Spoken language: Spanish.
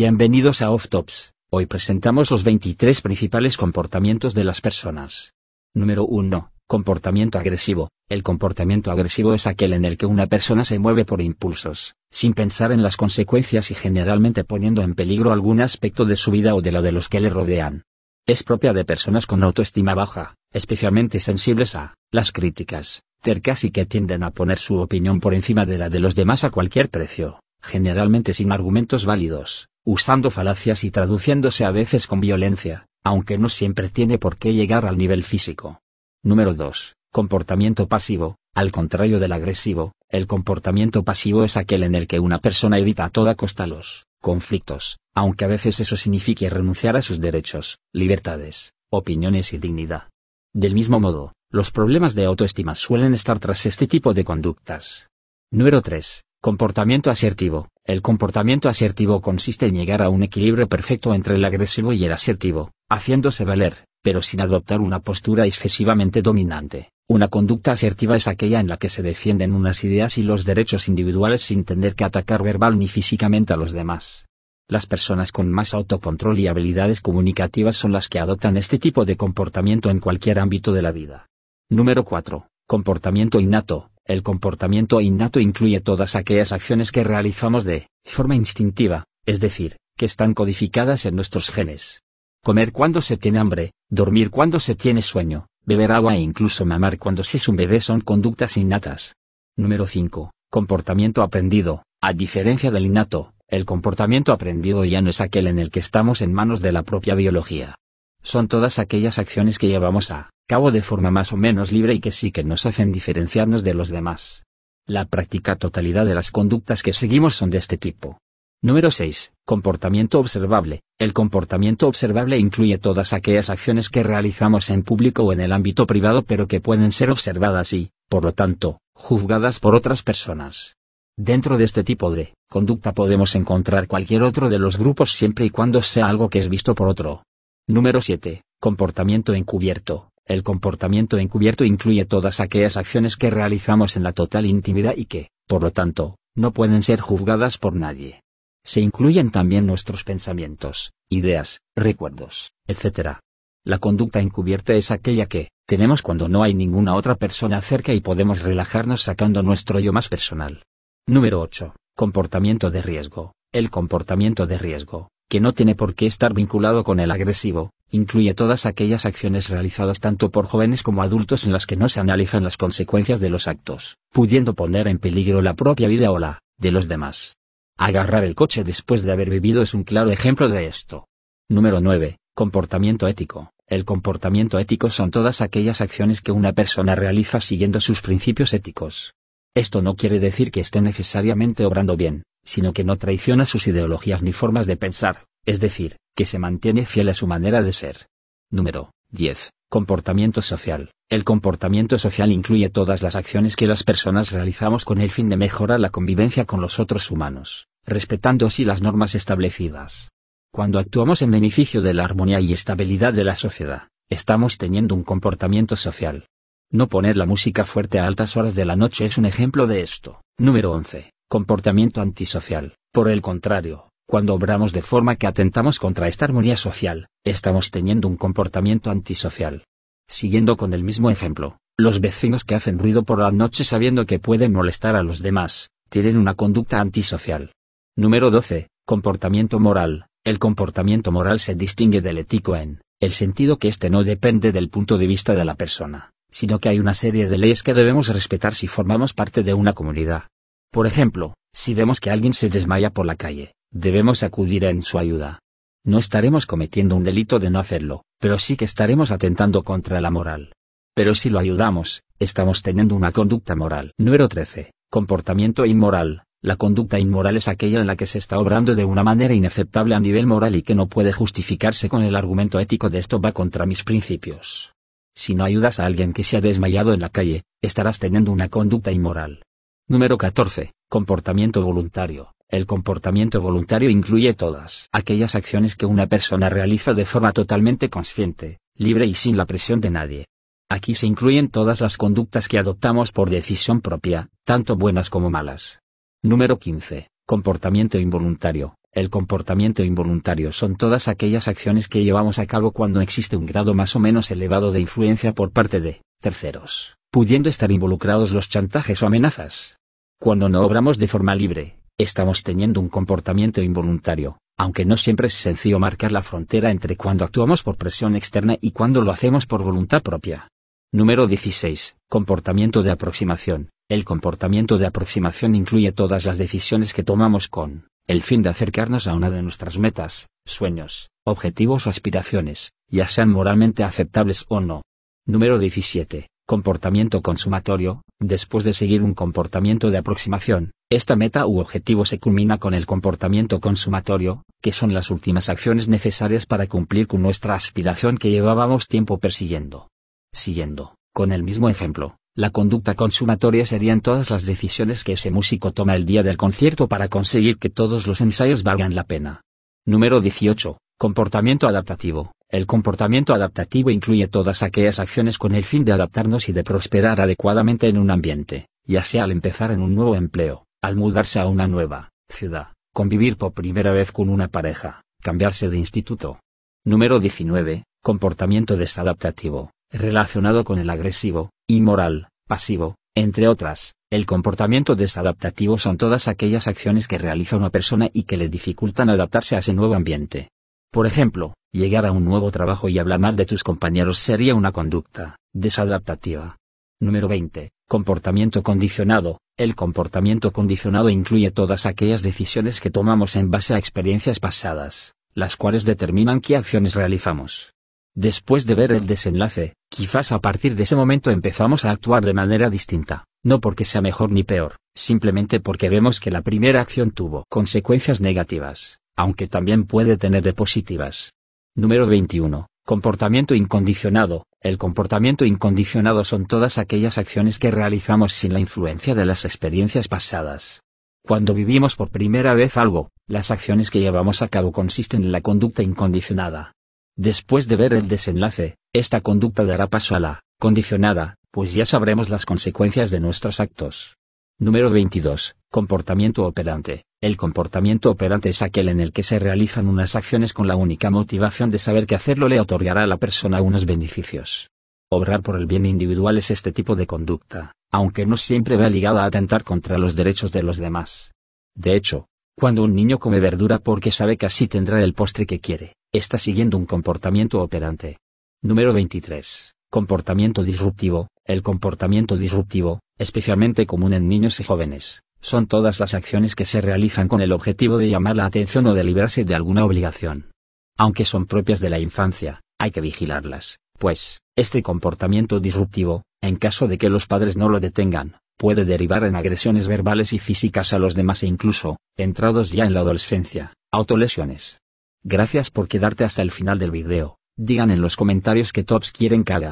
Bienvenidos a Off Tops. Hoy presentamos los 23 principales comportamientos de las personas. Número 1. Comportamiento agresivo. El comportamiento agresivo es aquel en el que una persona se mueve por impulsos, sin pensar en las consecuencias y generalmente poniendo en peligro algún aspecto de su vida o de la de los que le rodean. Es propia de personas con autoestima baja, especialmente sensibles a las críticas, tercas y que tienden a poner su opinión por encima de la de los demás a cualquier precio, generalmente sin argumentos válidos usando falacias y traduciéndose a veces con violencia, aunque no siempre tiene por qué llegar al nivel físico. Número 2. Comportamiento pasivo. Al contrario del agresivo, el comportamiento pasivo es aquel en el que una persona evita a toda costa los conflictos, aunque a veces eso signifique renunciar a sus derechos, libertades, opiniones y dignidad. Del mismo modo, los problemas de autoestima suelen estar tras este tipo de conductas. Número 3. Comportamiento asertivo. El comportamiento asertivo consiste en llegar a un equilibrio perfecto entre el agresivo y el asertivo, haciéndose valer, pero sin adoptar una postura excesivamente dominante. Una conducta asertiva es aquella en la que se defienden unas ideas y los derechos individuales sin tener que atacar verbal ni físicamente a los demás. Las personas con más autocontrol y habilidades comunicativas son las que adoptan este tipo de comportamiento en cualquier ámbito de la vida. Número 4. Comportamiento innato, el comportamiento innato incluye todas aquellas acciones que realizamos de forma instintiva, es decir, que están codificadas en nuestros genes. Comer cuando se tiene hambre, dormir cuando se tiene sueño, beber agua e incluso mamar cuando se es un bebé son conductas innatas. Número 5. Comportamiento aprendido. A diferencia del innato, el comportamiento aprendido ya no es aquel en el que estamos en manos de la propia biología, son todas aquellas acciones que llevamos a cabo de forma más o menos libre y que sí que nos hacen diferenciarnos de los demás. La práctica totalidad de las conductas que seguimos son de este tipo. Número 6. Comportamiento observable. El comportamiento observable incluye todas aquellas acciones que realizamos en público o en el ámbito privado pero que pueden ser observadas y, por lo tanto, juzgadas por otras personas. Dentro de este tipo de conducta podemos encontrar cualquier otro de los grupos siempre y cuando sea algo que es visto por otro Número 7. Comportamiento encubierto. El comportamiento encubierto incluye todas aquellas acciones que realizamos en la total intimidad y que, por lo tanto, no pueden ser juzgadas por nadie. Se incluyen también nuestros pensamientos, ideas, recuerdos, etc. La conducta encubierta es aquella que, tenemos cuando no hay ninguna otra persona cerca y podemos relajarnos sacando nuestro yo más personal. Número 8. Comportamiento de riesgo. El comportamiento de riesgo que no tiene por qué estar vinculado con el agresivo, incluye todas aquellas acciones realizadas tanto por jóvenes como adultos en las que no se analizan las consecuencias de los actos, pudiendo poner en peligro la propia vida o la de los demás. Agarrar el coche después de haber vivido es un claro ejemplo de esto. Número 9. Comportamiento ético. El comportamiento ético son todas aquellas acciones que una persona realiza siguiendo sus principios éticos, esto no quiere decir que esté necesariamente obrando bien, sino que no traiciona sus ideologías ni formas de pensar, es decir, que se mantiene fiel a su manera de ser. Número 10. Comportamiento social. El comportamiento social incluye todas las acciones que las personas realizamos con el fin de mejorar la convivencia con los otros humanos, respetando así las normas establecidas. Cuando actuamos en beneficio de la armonía y estabilidad de la sociedad, estamos teniendo un comportamiento social. No poner la música fuerte a altas horas de la noche es un ejemplo de esto. Número 11. Comportamiento antisocial. Por el contrario, cuando obramos de forma que atentamos contra esta armonía social, estamos teniendo un comportamiento antisocial. Siguiendo con el mismo ejemplo, los vecinos que hacen ruido por la noche sabiendo que pueden molestar a los demás, tienen una conducta antisocial. Número 12. Comportamiento moral. El comportamiento moral se distingue del ético en el sentido que este no depende del punto de vista de la persona, sino que hay una serie de leyes que debemos respetar si formamos parte de una comunidad. Por ejemplo, si vemos que alguien se desmaya por la calle, debemos acudir en su ayuda. No estaremos cometiendo un delito de no hacerlo, pero sí que estaremos atentando contra la moral. Pero si lo ayudamos, estamos teniendo una conducta moral. Número 13. Comportamiento inmoral. La conducta inmoral es aquella en la que se está obrando de una manera inaceptable a nivel moral y que no puede justificarse con el argumento ético de esto va contra mis principios. Si no ayudas a alguien que se ha desmayado en la calle, estarás teniendo una conducta inmoral. Número 14. Comportamiento voluntario. El comportamiento voluntario incluye todas aquellas acciones que una persona realiza de forma totalmente consciente, libre y sin la presión de nadie. Aquí se incluyen todas las conductas que adoptamos por decisión propia, tanto buenas como malas. Número 15. Comportamiento involuntario. El comportamiento involuntario son todas aquellas acciones que llevamos a cabo cuando existe un grado más o menos elevado de influencia por parte de terceros, pudiendo estar involucrados los chantajes o amenazas. Cuando no obramos de forma libre, estamos teniendo un comportamiento involuntario, aunque no siempre es sencillo marcar la frontera entre cuando actuamos por presión externa y cuando lo hacemos por voluntad propia. Número 16. Comportamiento de aproximación. El comportamiento de aproximación incluye todas las decisiones que tomamos con el fin de acercarnos a una de nuestras metas, sueños, objetivos o aspiraciones, ya sean moralmente aceptables o no. Número 17. Comportamiento consumatorio. Después de seguir un comportamiento de aproximación, esta meta u objetivo se culmina con el comportamiento consumatorio, que son las últimas acciones necesarias para cumplir con nuestra aspiración que llevábamos tiempo persiguiendo. Siguiendo, con el mismo ejemplo, la conducta consumatoria serían todas las decisiones que ese músico toma el día del concierto para conseguir que todos los ensayos valgan la pena. Número 18. Comportamiento adaptativo. El comportamiento adaptativo incluye todas aquellas acciones con el fin de adaptarnos y de prosperar adecuadamente en un ambiente, ya sea al empezar en un nuevo empleo, al mudarse a una nueva ciudad, convivir por primera vez con una pareja, cambiarse de instituto. Número 19. Comportamiento desadaptativo, relacionado con el agresivo, inmoral, pasivo, entre otras. El comportamiento desadaptativo son todas aquellas acciones que realiza una persona y que le dificultan adaptarse a ese nuevo ambiente. Por ejemplo, llegar a un nuevo trabajo y hablar mal de tus compañeros sería una conducta desadaptativa. Número 20. Comportamiento condicionado. El comportamiento condicionado incluye todas aquellas decisiones que tomamos en base a experiencias pasadas, las cuales determinan qué acciones realizamos. Después de ver el desenlace, quizás a partir de ese momento empezamos a actuar de manera distinta, no porque sea mejor ni peor, simplemente porque vemos que la primera acción tuvo consecuencias negativas, aunque también puede tener de positivas. Número 21. Comportamiento incondicionado. El comportamiento incondicionado son todas aquellas acciones que realizamos sin la influencia de las experiencias pasadas. Cuando vivimos por primera vez algo, las acciones que llevamos a cabo consisten en la conducta incondicionada, Después de ver el desenlace, esta conducta dará paso a la condicionada, pues ya sabremos las consecuencias de nuestros actos. Número 22. Comportamiento operante. El comportamiento operante es aquel en el que se realizan unas acciones con la única motivación de saber que hacerlo le otorgará a la persona unos beneficios. Obrar por el bien individual es este tipo de conducta, aunque no siempre va ligada a atentar contra los derechos de los demás. De hecho, cuando un niño come verdura porque sabe que así tendrá el postre que quiere, está siguiendo un comportamiento operante. Número 23. Comportamiento disruptivo. El comportamiento disruptivo, especialmente común en niños y jóvenes, son todas las acciones que se realizan con el objetivo de llamar la atención o de librarse de alguna obligación. Aunque son propias de la infancia, hay que vigilarlas, pues, este comportamiento disruptivo, en caso de que los padres no lo detengan, puede derivar en agresiones verbales y físicas a los demás e incluso, entrados ya en la adolescencia, autolesiones. Gracias por quedarte hasta el final del video, digan en los comentarios qué tops quieren que haga.